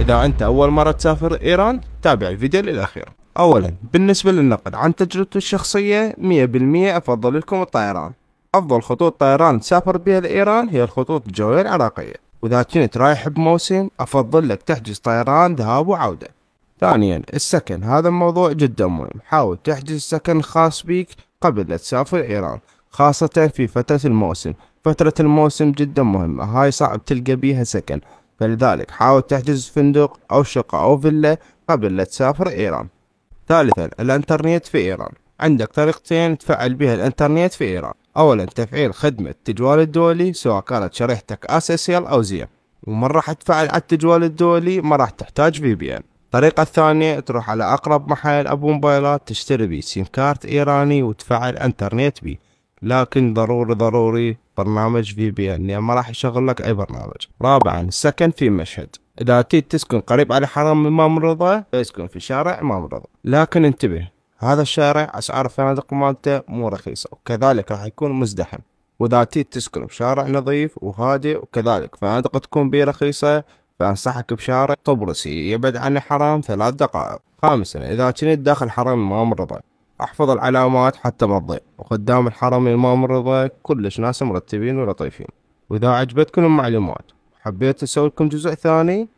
إذا أنت أول مرة تسافر إيران تابع الفيديو للأخير أولا بالنسبة للنقد عن تجربتي الشخصية 100% أفضل لكم الطيران أفضل خطوط طيران تسافر بها لإيران هي الخطوط الجوية العراقية وإذا كنت رايح بموسم أفضل لك تحجز طيران ذهاب وعودة ثانيا السكن هذا الموضوع جدا مهم حاول تحجز سكن خاص بك قبل لا تسافر إيران خاصة في فترة الموسم فترة الموسم جدا مهمة هاي صعب تلقى بيها سكن فلذلك حاول تحجز فندق أو شقة أو فيلا قبل لا تسافر إيران ثالثا الانترنت في إيران عندك طريقتين تفعل بها الانترنت في إيران أولا تفعيل خدمة التجوال الدولي سواء كانت شريحتك أساسيال أو زين ومن راح تفعل على التجوال الدولي ما راح تحتاج في بي ان الطريقة الثانية تروح على أقرب محل أبو موبايلات تشتري بي سيم كارت إيراني وتفعل انترنت بيه لكن ضروري ضروري برنامج في بي ان ما راح يشغل لك اي برنامج رابعا السكن في مشهد اذا تيت تسكن قريب على حرم ما رضا اسكن في شارع ما رضا لكن انتبه هذا الشارع اسعار الفنادق مالته مو رخيصه وكذلك راح يكون مزدحم واذا تيت تسكن بشارع نظيف وهادئ وكذلك فنادق تكون بيه رخيصه فانصحك بشارع طبرسي يبعد عن الحرام ثلاث دقائق خامسا اذا كنت داخل حرم ما رضا احفظ العلامات حتى ما تضيع وخدام الحرم الامام الرضا كلش ناس مرتبين ولطيفين واذا عجبتكم المعلومات حبيت اسوي لكم جزء ثاني